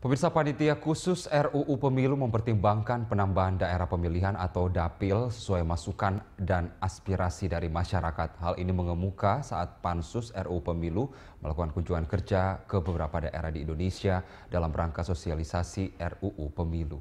Pemirsa Panitia Khusus RUU Pemilu mempertimbangkan penambahan daerah pemilihan atau dapil sesuai masukan dan aspirasi dari masyarakat. Hal ini mengemuka saat Pansus RUU Pemilu melakukan kunjungan kerja ke beberapa daerah di Indonesia dalam rangka sosialisasi RUU Pemilu.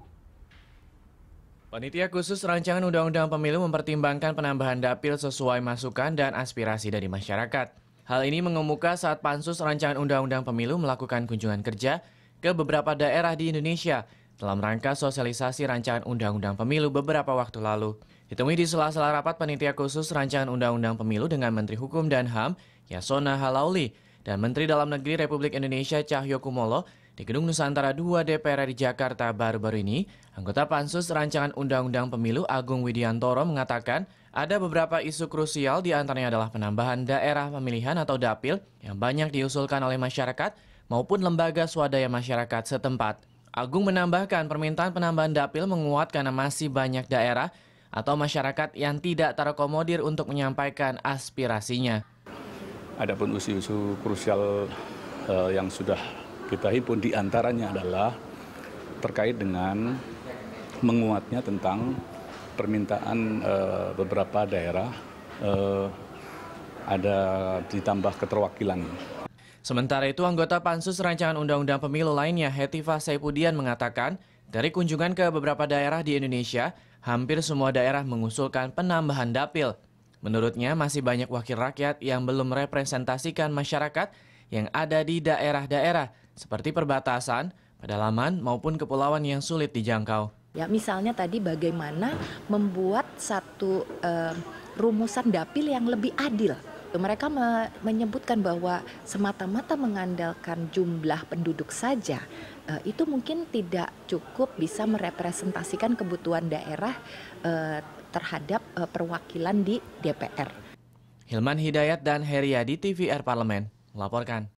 Panitia khusus Rancangan Undang-Undang Pemilu mempertimbangkan penambahan dapil sesuai masukan dan aspirasi dari masyarakat. Hal ini mengemuka saat Pansus Rancangan Undang-Undang Pemilu melakukan kunjungan kerja ke beberapa daerah di Indonesia dalam rangka sosialisasi rancangan Undang-Undang Pemilu beberapa waktu lalu. Ditemui di sela-sela rapat panitia khusus rancangan Undang-Undang Pemilu dengan Menteri Hukum dan HAM, Yasona Halauli, dan Menteri Dalam Negeri Republik Indonesia Cahyo Kumolo di Gedung Nusantara 2 DPR di Jakarta baru-baru ini, anggota pansus rancangan Undang-Undang Pemilu Agung Widiantoro mengatakan ada beberapa isu krusial di antaranya adalah penambahan daerah pemilihan atau dapil yang banyak diusulkan oleh masyarakat maupun lembaga swadaya masyarakat setempat. Agung menambahkan permintaan penambahan dapil menguat karena masih banyak daerah atau masyarakat yang tidak terkomodir untuk menyampaikan aspirasinya. Adapun usi-usi krusial eh, yang sudah kita himpun diantaranya adalah terkait dengan menguatnya tentang permintaan eh, beberapa daerah eh, ada ditambah keterwakilan Sementara itu, anggota pansus rancangan undang-undang pemilu lainnya, Hetiva Saipudian mengatakan, dari kunjungan ke beberapa daerah di Indonesia, hampir semua daerah mengusulkan penambahan dapil. Menurutnya, masih banyak wakil rakyat yang belum merepresentasikan masyarakat yang ada di daerah-daerah, seperti perbatasan, pedalaman, maupun kepulauan yang sulit dijangkau. Ya, misalnya tadi bagaimana membuat satu Uh rumusan dapil yang lebih adil Gitu. Mereka menyebutkan bahwa semata-mata mengandalkan jumlah penduduk saja eh, itu mungkin tidak cukup bisa merepresentasikan kebutuhan daerah eh, terhadap eh, perwakilan di DPR. Hilman Hidayat dan Heriadi TVR Parlemen melaporkan.